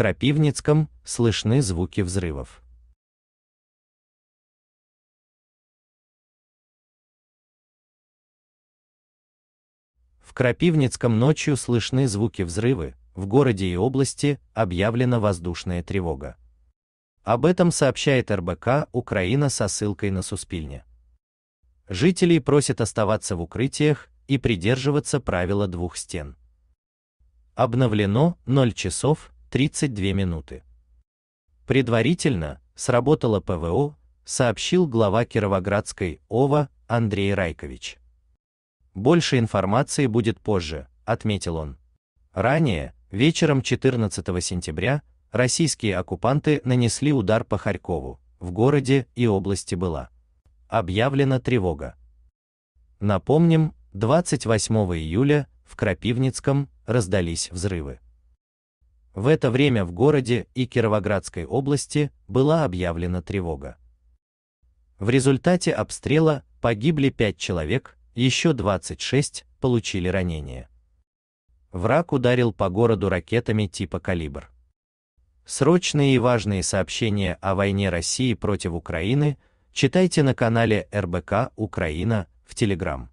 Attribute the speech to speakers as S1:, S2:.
S1: Крапивницком слышны звуки взрывов.
S2: В Крапивницком ночью слышны звуки взрывы, в городе и области объявлена воздушная тревога. Об этом сообщает РБК Украина со ссылкой на Суспильне. Жителей просят оставаться в укрытиях и придерживаться правила двух стен. Обновлено 0 часов 32 минуты. Предварительно сработало ПВО, сообщил глава Кировоградской ОВА Андрей Райкович. Больше информации будет позже, отметил он. Ранее, вечером 14 сентября, российские оккупанты нанесли удар по Харькову, в городе и области была объявлена тревога. Напомним, 28 июля в Крапивницком раздались взрывы. В это время в городе и Кировоградской области была объявлена тревога. В результате обстрела погибли 5 человек, еще 26 получили ранения. Враг ударил по городу ракетами типа «Калибр». Срочные и важные сообщения о войне России против Украины читайте на канале РБК «Украина» в Телеграм.